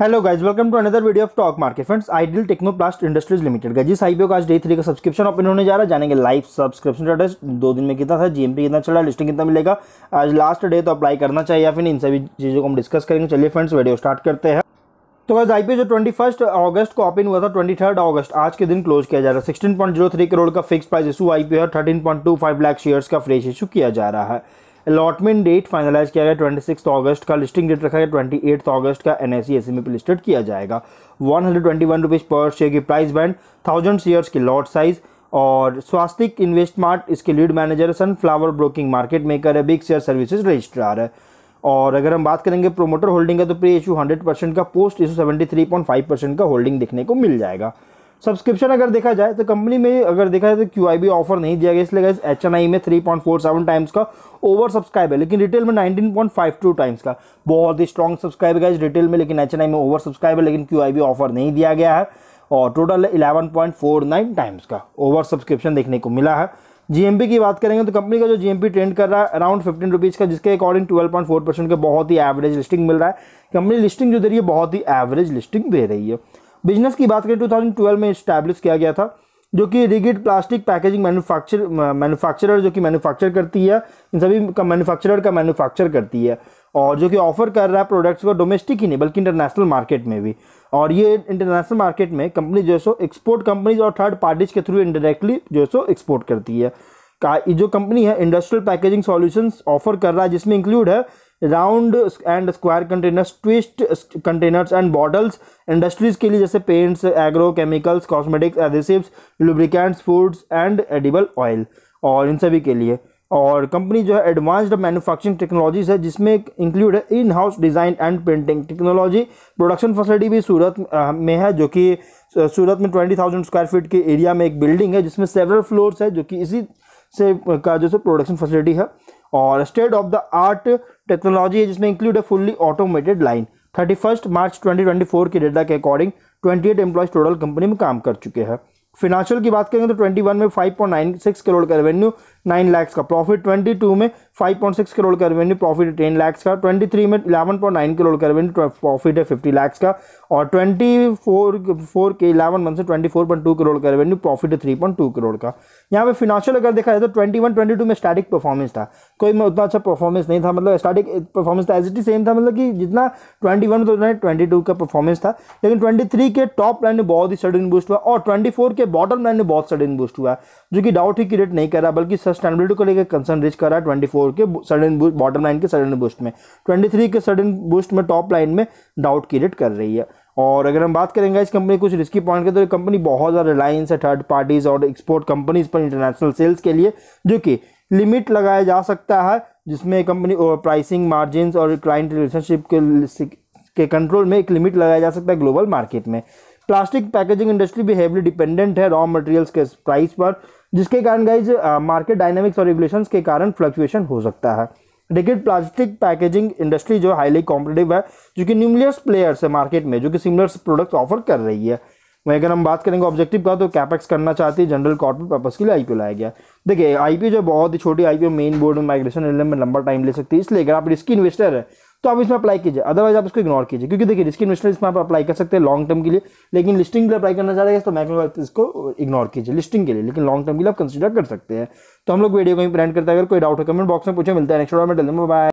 hello guys welcome to another video of Talk Market friends Ideal Technoplast Industries Limited का जिस IPO का आज day three का subscription open होने जा रहा है जानेंगे लाइव सब्सक्रिप्शन स्टेटस दो दिन में कितना था जीएमपी कितना चला लिस्टिंग कितना मिलेगा आज लास्ट डे तो अप्लाई करना चाहिए या फिर इन सभी चीज़ों को हम डिस्कस करेंगे चलिए फ्रेंड्स वीडियो स्टार्ट करते हैं तो आज आईपीओ जो ट्वेंटी फर्स्ट अगस्त को ओपन हुआ था ट्वेंटी थर्ड अगस्त आज के दिन क्लोज किया जा रहा है sixteen point zero three crore का फिक्स प्राइस इशू आईपीओ है thirteen point two five lakh shares का फ्रेश इशू किया जा रहा है अलॉटमेंट डेट फाइनलाइज किया गया ट्वेंटी सिक्स अगस्त का लिस्टिंग डेट रखा गया ट्वेंटी एट अगस्त का एन एस सी में लिस्टेड किया जाएगा one hundred twenty one rupees पर शेयर की प्राइस बैंड थाउजेंड शेयर्स की लॉट साइज़ और स्वास्तिक इन्वेस्टमार्ट इसके lead manager Sunflower Broking market maker है बिग शेयर सर्विसेज रजिस्ट्रार है और अगर हम बात करेंगे प्रोमोटर होल्डिंग का तो प्री इशू हंड्रेड परसेंट का post issue seventy three point five percent का होल्डिंग देखने को मिल जाएगा सब्सक्रिप्शन अगर देखा जाए तो कंपनी में अगर देखा जाए तो क्यू आई बी ऑफर नहीं दिया गया इसलिए गाइज एच एन आई में three point four seven times का ओवर सब्सक्राइब है लेकिन रिटेल में nineteen point five two times का बहुत ही स्ट्रॉन्ग सब्सक्राइब है इस रिटेल में लेकिन एच एन आई में ओवर सब्सक्राइब है लेकिन क्यू आई बी ऑफर नहीं दिया गया है और total eleven point four nine times का ओवर सब्सक्रिप्शन देखने को मिला है जीएमपी की बात करेंगे तो कंपनी का जो जीएमपी ट्रेंड कर रहा है अराउंड फिफ्टीन रुपीज़ का जिसके according twelve point four percent का बहुत ही एवरेज लिस्टिंग मिल रहा है कंपनी लिस्टिंग जो दे रही है बहुत ही एवरेज लिस्टिंग दे रही है बिजनेस की बात करें 2012 में इस्टेब्लिश किया गया था जो कि rigid plastic packaging manufacture manufacturer जो कि मैन्युफैक्चर करती है इन सभी का मैन्युफैक्चरर का मैन्युफैक्चर करती है और जो कि ऑफर कर रहा है प्रोडक्ट्स को डोमेस्टिक ही नहीं बल्कि इंटरनेशनल मार्केट में भी और ये इंटरनेशनल मार्केट में कंपनी जो है सो एक्सपोर्ट कंपनीज और थर्ड पार्टीज के थ्रू इनडायरेक्टली जो है सो एक्सपोर्ट करती है का जो कंपनी है इंडस्ट्रियल पैकेजिंग सॉल्यूशंस ऑफर कर रहा है जिसमें इंक्लूड है round and square containers twist containers and bottles industries के लिए जैसे paints agro chemicals cosmetics adhesive lubricants foods and edible oil और इन सभी के लिए और कंपनी जो है एडवांस्ड मैन्युफैक्चरिंग टेक्नोलॉजीज है जिसमें इंक्लूड है in house design and printing technology production facility भी सूरत में है जो कि सूरत में ट्वेंटी थाउजेंड स्क्वायर फीट के एरिया में एक बिल्डिंग है जिसमें सेवरल फ्लोर्स है जो कि इसी से का जो है प्रोडक्शन फैसिलिटी है और state of the art technology है जिसमें इंक्लूड है fully automated line thirty first March twenty twenty four के डेटा के according twenty eight employees total company में काम कर चुके हैं फिनेंशियल की बात करेंगे तो ट्वेंटी वन में five point nine six crore का रेवेन्यू नाइन लैक्स का प्रॉफिट ट्वेंटी टू में 5.6 करोड़ का रेवेन्यू प्रॉफिट है टेन लैक्स का 23 में 11.9 करोड़ का रेवेन्यू प्रॉफिट है 50 लैक्स का और 24 फोर के 11 मंथ से 24.2 करोड़ का रेवेन्यू प्रॉफिट है 3.2 करोड़ का यहाँ पे फिनाशियल अगर देखा जाए तो 21 22 में स्टैटिक परफॉर्मेंस था कोई उतना अच्छा परफॉर्मेंस नहीं था मतलब स्टैटिक परफॉर्मेंस था एज इट इज सेम था मतलब कि जितना ट्वेंटी वन तो उतना ट्वेंटी टू का परफॉर्मेंस था लेकिन ट्वेंटी थ्री के टॉप लाइन में बहुत ही सडन बूस्ट हुआ और ट्वेंटी फोर के बॉटम लाइन में बहुत सडन बूस्ट हुआ जो कि डाउट ही क्रिएट नहीं कर रहा बल्कि सस्टेनेबिलिटी को लेकर कंसर्न रिच कर रहा है ट्वेंटी फोर फोर के सडन बूस्ट बॉटम लाइन के सडन बूस्ट में ट्वेंटी थ्री के सडन बूस्ट में टॉप लाइन में डाउट क्रिएट कर रही है और अगर हम बात करेंगे इस कंपनी कुछ रिस्की पॉइंट के तो कंपनी बहुत ज़्यादा रिलायंस है थर्ड पार्टीज़ और एक्सपोर्ट कंपनीज पर इंटरनेशनल सेल्स के लिए जो कि लिमिट लगाया जा सकता है जिसमें कंपनी प्राइसिंग मार्जिन और क्लाइंट रिलेशनशिप के के कंट्रोल में एक लिमिट लगाया जा सकता है ग्लोबल मार्केट में प्लास्टिक पैकेजिंग इंडस्ट्री भी हेवली डिपेंडेंट है रॉ मटेरियल्स के प्राइस पर जिसके कारण गाइज मार्केट डायनेमिक्स और रेगुलेशन के कारण फ्लक्चुएशन हो सकता है देखिए प्लास्टिक पैकेजिंग इंडस्ट्री जो हाईली कॉम्पिटेटिव है जो कि न्यूमलियस प्लेयर्स है मार्केट में जो कि सिमिलर प्रोडक्ट ऑफर कर रही है वहीं अगर हम बात करेंगे ऑब्जेक्टिव का तो कैपेक्स करना चाहती है जनरल कॉर्पोरेट पर्पस के लिए आईपीओ लाया गया देखिए आईपीओ जो बहुत ही छोटी आईपीओ मेन बोर्ड में माइग्रेशन में लंबा टाइम ले सकती है इसलिए अगर आप रिस्की इन्वेस्टर है तो आप इसमें अप्लाई कीजिए अदरवाइज आप इसको इग्नोर कीजिए क्योंकि देखिए रिस्क इन्वेस्टमेंट इसमें आप अप्लाई कर सकते हैं लॉन्ग टर्म के लिए लेकिन लिस्टिंग के लिए अप्लाई करना चाह रहे हैं तो मैक्सिमम इसको इग्नोर कीजिए लिस्टिंग के लिए लेकिन लॉन्ग टर्म के लिए आप कंसिडर कर सकते हैं तो हम लोग वीडियो को ही प्रेंट करते हैं अगर कोई डाउट है कमेंट बॉक्स में पूछे मिलता है नेक्स्ट में बाय